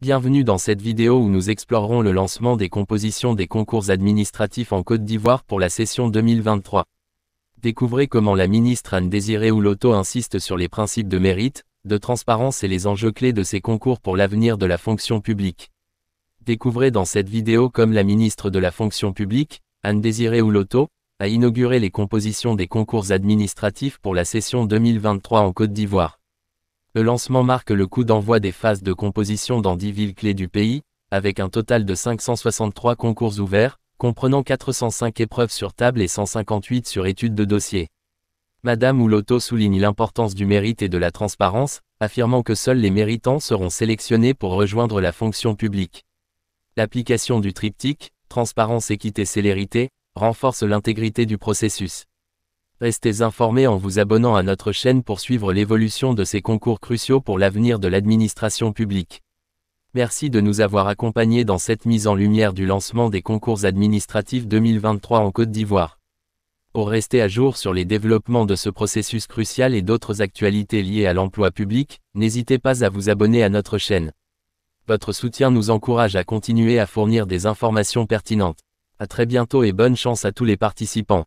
Bienvenue dans cette vidéo où nous explorerons le lancement des compositions des concours administratifs en Côte d'Ivoire pour la session 2023. Découvrez comment la ministre Anne-Désirée Ouloto insiste sur les principes de mérite, de transparence et les enjeux clés de ces concours pour l'avenir de la fonction publique. Découvrez dans cette vidéo comme la ministre de la fonction publique, Anne-Désirée Ouloto, a inauguré les compositions des concours administratifs pour la session 2023 en Côte d'Ivoire. Le lancement marque le coup d'envoi des phases de composition dans 10 villes clés du pays, avec un total de 563 concours ouverts, comprenant 405 épreuves sur table et 158 sur études de dossier. Madame Ouloto souligne l'importance du mérite et de la transparence, affirmant que seuls les méritants seront sélectionnés pour rejoindre la fonction publique. L'application du triptyque, transparence, équité, célérité, renforce l'intégrité du processus. Restez informés en vous abonnant à notre chaîne pour suivre l'évolution de ces concours cruciaux pour l'avenir de l'administration publique. Merci de nous avoir accompagnés dans cette mise en lumière du lancement des concours administratifs 2023 en Côte d'Ivoire. Pour rester à jour sur les développements de ce processus crucial et d'autres actualités liées à l'emploi public, n'hésitez pas à vous abonner à notre chaîne. Votre soutien nous encourage à continuer à fournir des informations pertinentes. À très bientôt et bonne chance à tous les participants.